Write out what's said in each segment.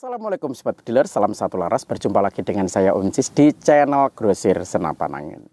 Assalamualaikum Sobat Pediler, salam satu laras. Berjumpa lagi dengan saya Uncis di channel Grosir Senapan Angin.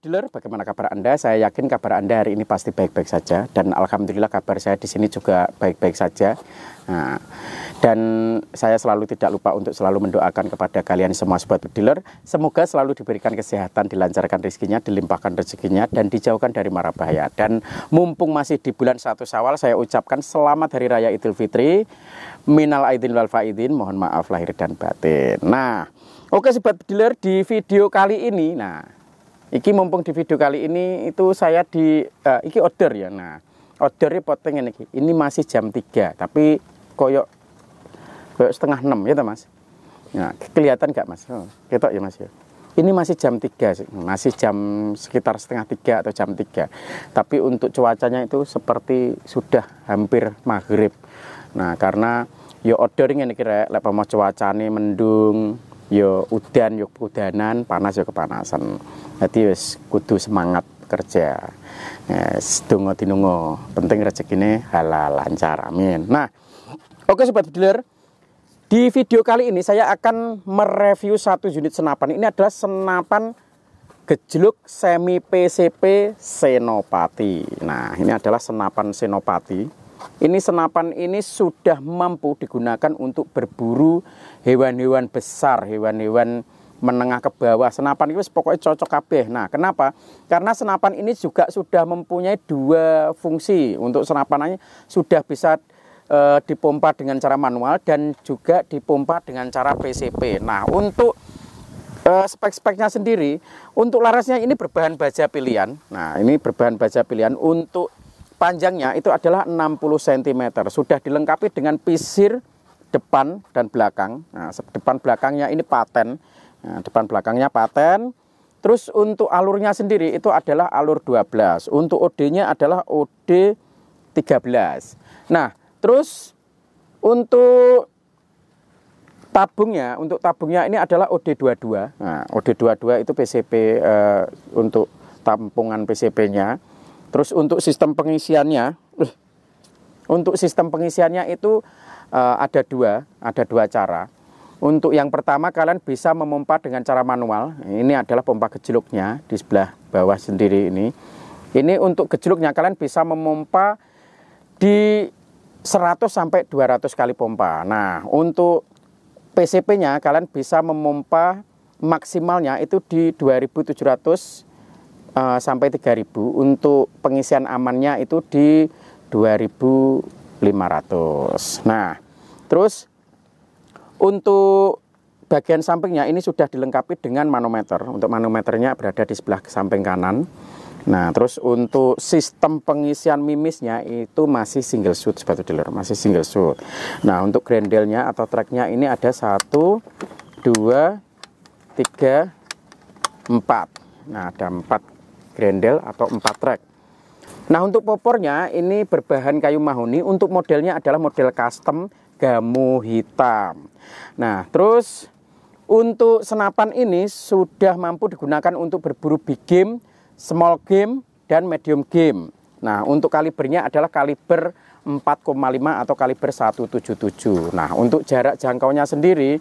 Dealer, bagaimana kabar Anda? Saya yakin kabar Anda hari ini pasti baik-baik saja dan alhamdulillah kabar saya di sini juga baik-baik saja. Nah, dan saya selalu tidak lupa untuk selalu mendoakan kepada kalian semua sobat dealer, semoga selalu diberikan kesehatan, dilancarkan rezekinya, dilimpahkan rezekinya dan dijauhkan dari mara bahaya. Dan mumpung masih di bulan satu Syawal, saya ucapkan selamat hari raya Idul Fitri. Minal aidin wal faidin, mohon maaf lahir dan batin. Nah, oke sobat dealer di video kali ini. Nah, Iki mumpung di video kali ini itu saya di uh, iki order ya. Nah, order potong ini. Ini masih jam 3, tapi koyok koyok setengah 6 ya ta, Mas. Nah, kelihatan gak Mas? Oh, ketok ya Mas ya. Ini masih jam 3 masih jam sekitar setengah 3 atau jam 3. Tapi untuk cuacanya itu seperti sudah hampir maghrib. Nah, karena ya order ini kira lek cuaca cuacane mendung, yo udan yuk udanan panas yuk kepanasan jadi wis kudu semangat kerja yes, ya, dungo dinungo penting ini halal lancar amin nah oke sobat dealer di video kali ini saya akan mereview satu unit senapan ini adalah senapan gejluk semi PCP Senopati nah ini adalah senapan Senopati ini senapan ini sudah mampu digunakan untuk berburu hewan-hewan besar, hewan-hewan menengah ke bawah. Senapan ini pokoknya cocok kabeh. Nah, kenapa? Karena senapan ini juga sudah mempunyai dua fungsi. Untuk senapannya sudah bisa e, dipompa dengan cara manual dan juga dipompa dengan cara PCP. Nah, untuk e, spek-speknya sendiri, untuk larasnya ini berbahan baja pilihan. Nah, ini berbahan baja pilihan untuk panjangnya itu adalah 60 cm. Sudah dilengkapi dengan pisir depan dan belakang. Nah, depan belakangnya ini paten. Nah, depan belakangnya paten. Terus untuk alurnya sendiri itu adalah alur 12. Untuk OD-nya adalah OD 13. Nah, terus untuk tabungnya, untuk tabungnya ini adalah OD 22. Nah, OD 22 itu PCP eh, untuk tampungan PCP-nya. Terus untuk sistem pengisiannya, eh, untuk sistem pengisiannya itu uh, ada dua, ada dua cara. Untuk yang pertama kalian bisa memompa dengan cara manual. Ini adalah pompa gejluknya di sebelah bawah sendiri ini. Ini untuk gejluknya kalian bisa memompa di 100 sampai 200 kali pompa. Nah, untuk PCP-nya kalian bisa memompa maksimalnya itu di 2700 uh, sampai 3000 untuk pengisian amannya itu di 2500 nah terus untuk bagian sampingnya ini sudah dilengkapi dengan manometer untuk manometernya berada di sebelah samping kanan nah terus untuk sistem pengisian mimisnya itu masih single shoot sepatu dealer masih single shoot nah untuk grendelnya atau tracknya ini ada satu dua tiga empat nah ada empat grendel atau empat track. Nah untuk popornya ini berbahan kayu mahoni untuk modelnya adalah model custom gamu hitam. Nah terus untuk senapan ini sudah mampu digunakan untuk berburu big game, small game, dan medium game. Nah untuk kalibernya adalah kaliber 4,5 atau kaliber 177. Nah untuk jarak jangkaunya sendiri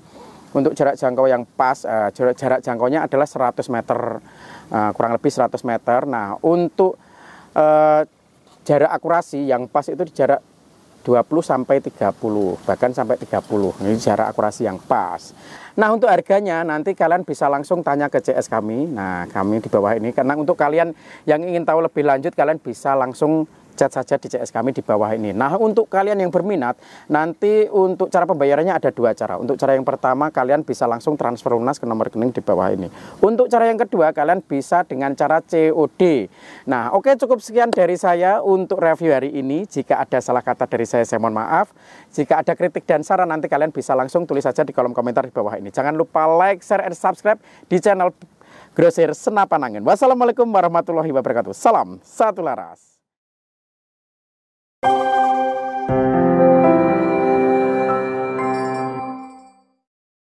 untuk jarak jangkau yang pas uh, jarak jangkaunya adalah 100 meter uh, kurang lebih 100 meter nah untuk uh, jarak akurasi yang pas itu di jarak 20 sampai 30 bahkan sampai 30 ini jarak akurasi yang pas nah untuk harganya nanti kalian bisa langsung tanya ke CS kami nah kami di bawah ini karena untuk kalian yang ingin tahu lebih lanjut kalian bisa langsung chat saja di CS kami di bawah ini. Nah, untuk kalian yang berminat, nanti untuk cara pembayarannya ada dua cara. Untuk cara yang pertama, kalian bisa langsung transfer lunas ke nomor rekening di bawah ini. Untuk cara yang kedua, kalian bisa dengan cara COD. Nah, oke cukup sekian dari saya untuk review hari ini. Jika ada salah kata dari saya, saya mohon maaf. Jika ada kritik dan saran, nanti kalian bisa langsung tulis saja di kolom komentar di bawah ini. Jangan lupa like, share, and subscribe di channel Grosir Senapan Angin. Wassalamualaikum warahmatullahi wabarakatuh. Salam satu laras.